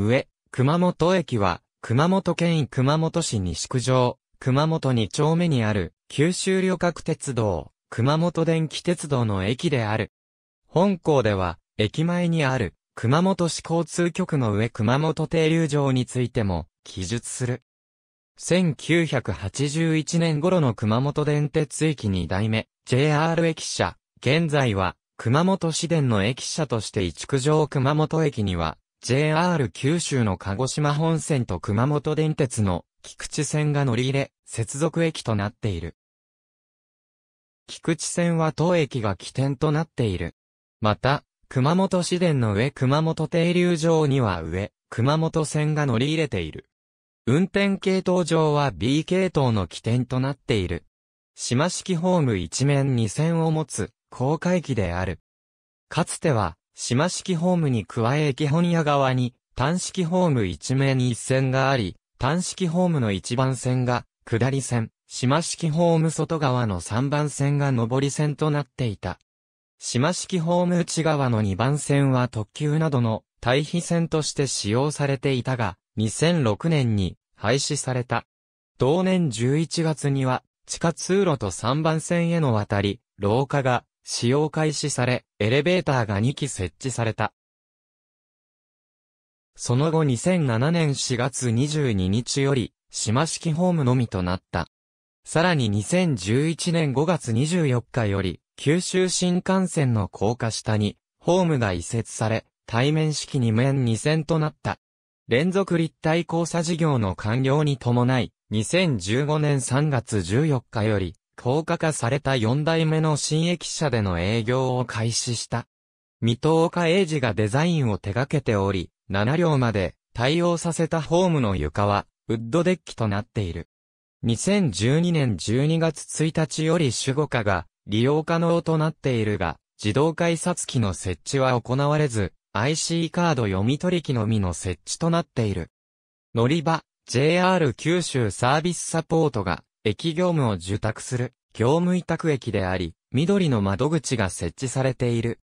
上、熊本駅は、熊本県熊本市西区上、熊本2丁目にある、九州旅客鉄道、熊本電気鉄道の駅である。本校では、駅前にある、熊本市交通局の上熊本停留場についても、記述する。1981年頃の熊本電鉄駅2代目、JR 駅舎、現在は、熊本市電の駅舎として一区上熊本駅には、JR 九州の鹿児島本線と熊本電鉄の菊池線が乗り入れ、接続駅となっている。菊池線は当駅が起点となっている。また、熊本市電の上熊本停留場には上、熊本線が乗り入れている。運転系統上は B 系統の起点となっている。島式ホーム一面二線を持つ、高架駅である。かつては、島式ホームに加え駅本屋側に、単式ホーム一面に一線があり、単式ホームの一番線が、下り線、島式ホーム外側の3番線が上り線となっていた。島式ホーム内側の2番線は特急などの対比線として使用されていたが、2006年に廃止された。同年11月には、地下通路と3番線への渡り、廊下が使用開始され、エレベーターが2機設置された。その後2007年4月22日より、島式ホームのみとなった。さらに2011年5月24日より、九州新幹線の高架下に、ホームが移設され、対面式2面2線となった。連続立体交差事業の完了に伴い、2015年3月14日より、高架化された4代目の新駅舎での営業を開始した。水戸岡英治がデザインを手掛けており、7両まで対応させたホームの床は、ウッドデッキとなっている。2012年12月1日より主語化が利用可能となっているが、自動改札機の設置は行われず、IC カード読み取り機のみの設置となっている。乗り場、JR 九州サービスサポートが駅業務を受託する業務委託駅であり、緑の窓口が設置されている。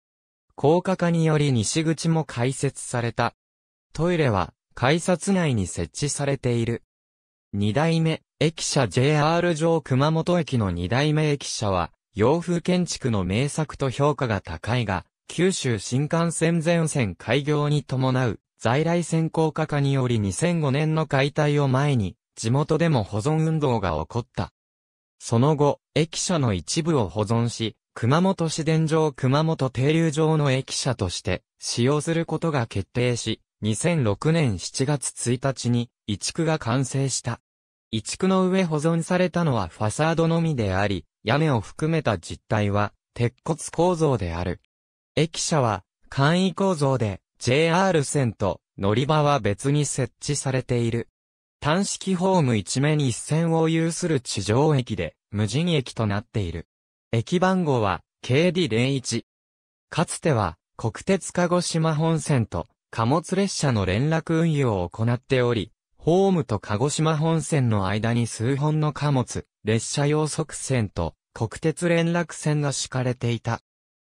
高架化により西口も開設された。トイレは改札内に設置されている。二代目、駅舎 JR 上熊本駅の二代目駅舎は、洋風建築の名作と評価が高いが、九州新幹線全線開業に伴う在来線高架化により2005年の解体を前に地元でも保存運動が起こった。その後、駅舎の一部を保存し、熊本市電場熊本停留場の駅舎として使用することが決定し、2006年7月1日に、一区が完成した。一区の上保存されたのはファサードのみであり、屋根を含めた実態は、鉄骨構造である。駅舎は、簡易構造で、JR 線と乗り場は別に設置されている。単式ホーム一面一線を有する地上駅で、無人駅となっている。駅番号は、KD01。かつては、国鉄鹿児島本線と、貨物列車の連絡運用を行っており、ホームと鹿児島本線の間に数本の貨物、列車用側線と、国鉄連絡線が敷かれていた。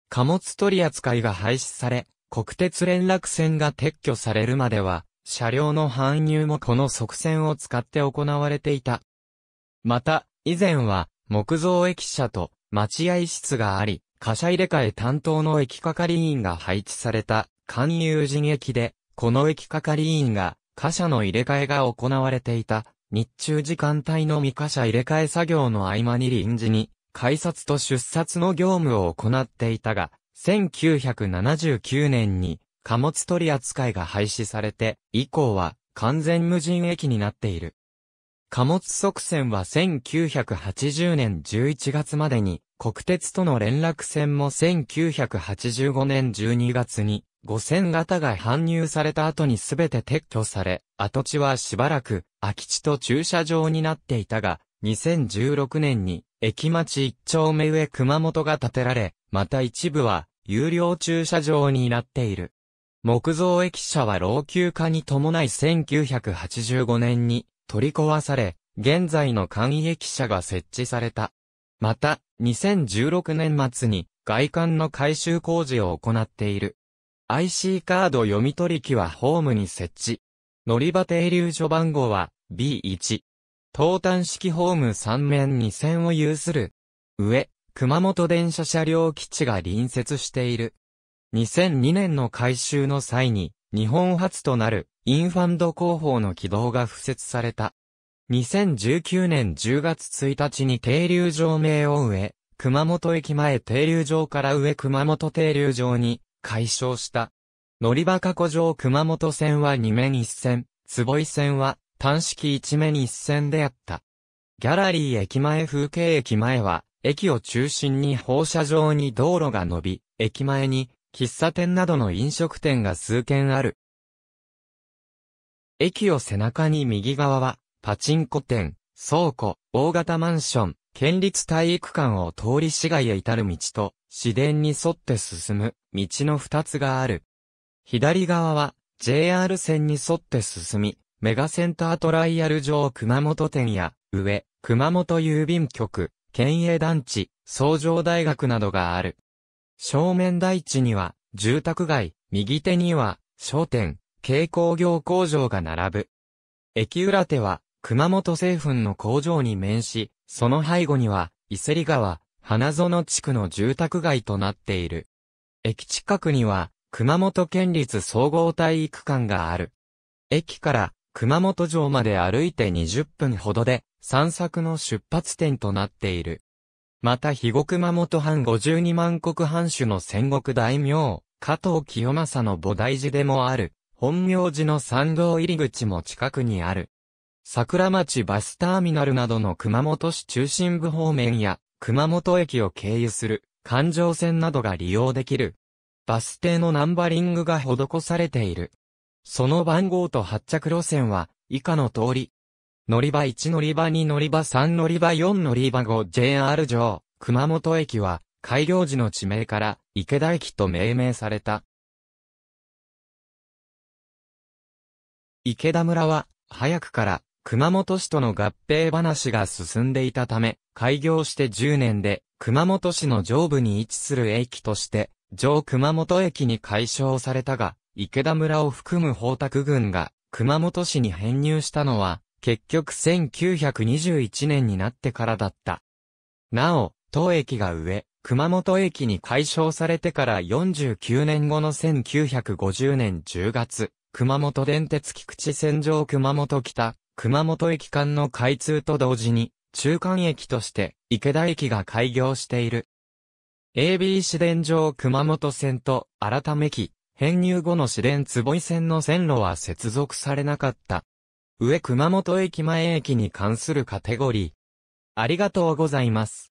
貨物取扱いが廃止され、国鉄連絡線が撤去されるまでは、車両の搬入もこの側線を使って行われていた。また、以前は、木造駅舎と待合室があり、貨車入れ替え担当の駅係員が配置された、関友人駅で、この駅係員が、貨車の入れ替えが行われていた、日中時間帯の未貨車入れ替え作業の合間に臨時に、改札と出札の業務を行っていたが、1979年に貨物取扱いが廃止されて、以降は完全無人駅になっている。貨物側線は1980年11月までに、国鉄との連絡線も1985年12月に、5000型が搬入された後に全て撤去され、跡地はしばらく空き地と駐車場になっていたが、2016年に駅町一丁目上熊本が建てられ、また一部は有料駐車場になっている。木造駅舎は老朽化に伴い1985年に取り壊され、現在の簡易駅舎が設置された。また、2016年末に外観の改修工事を行っている。IC カード読み取り機はホームに設置。乗り場停留所番号は B1。東端式ホーム3面2線を有する。上、熊本電車車両基地が隣接している。2002年の改修の際に、日本初となる、インファンド工法の軌道が付設された。2019年10月1日に停留場名を上、熊本駅前停留場から上熊本停留場に解消した。乗り場過去上熊本線は2面1線、坪井線は単式1面1線であった。ギャラリー駅前風景駅前は、駅を中心に放射状に道路が伸び、駅前に喫茶店などの飲食店が数軒ある。駅を背中に右側は、パチンコ店、倉庫、大型マンション、県立体育館を通り市街へ至る道と、市電に沿って進む、道の二つがある。左側は、JR 線に沿って進み、メガセンタートライアル場熊本店や、上、熊本郵便局、県営団地、創城大学などがある。正面台地には、住宅街、右手には、商店、軽工業工場が並ぶ。駅裏手は、熊本製粉の工場に面し、その背後には、伊勢里川、花園地区の住宅街となっている。駅近くには、熊本県立総合体育館がある。駅から熊本城まで歩いて20分ほどで、散策の出発点となっている。また肥後熊本藩52万国藩主の戦国大名、加藤清正の菩提寺でもある、本名寺の参道入り口も近くにある。桜町バスターミナルなどの熊本市中心部方面や、熊本駅を経由する、環状線などが利用できる。バス停のナンバリングが施されている。その番号と発着路線は、以下の通り、乗り場1乗り場2乗り場3乗り場4乗り場 5JR 城、熊本駅は、開業時の地名から、池田駅と命名された。池田村は、早くから、熊本市との合併話が進んでいたため、開業して10年で、熊本市の上部に位置する駅として、上熊本駅に解消されたが、池田村を含む宝沢郡が、熊本市に編入したのは、結局1921年になってからだった。なお、当駅が上、熊本駅に解消されてから49年後の1950年10月、熊本電鉄菊池線上熊本北、熊本駅間の開通と同時に、中間駅として池田駅が開業している。AB 市電上熊本線と改めき、編入後の市電坪井線の線路は接続されなかった。上熊本駅前駅に関するカテゴリー。ありがとうございます。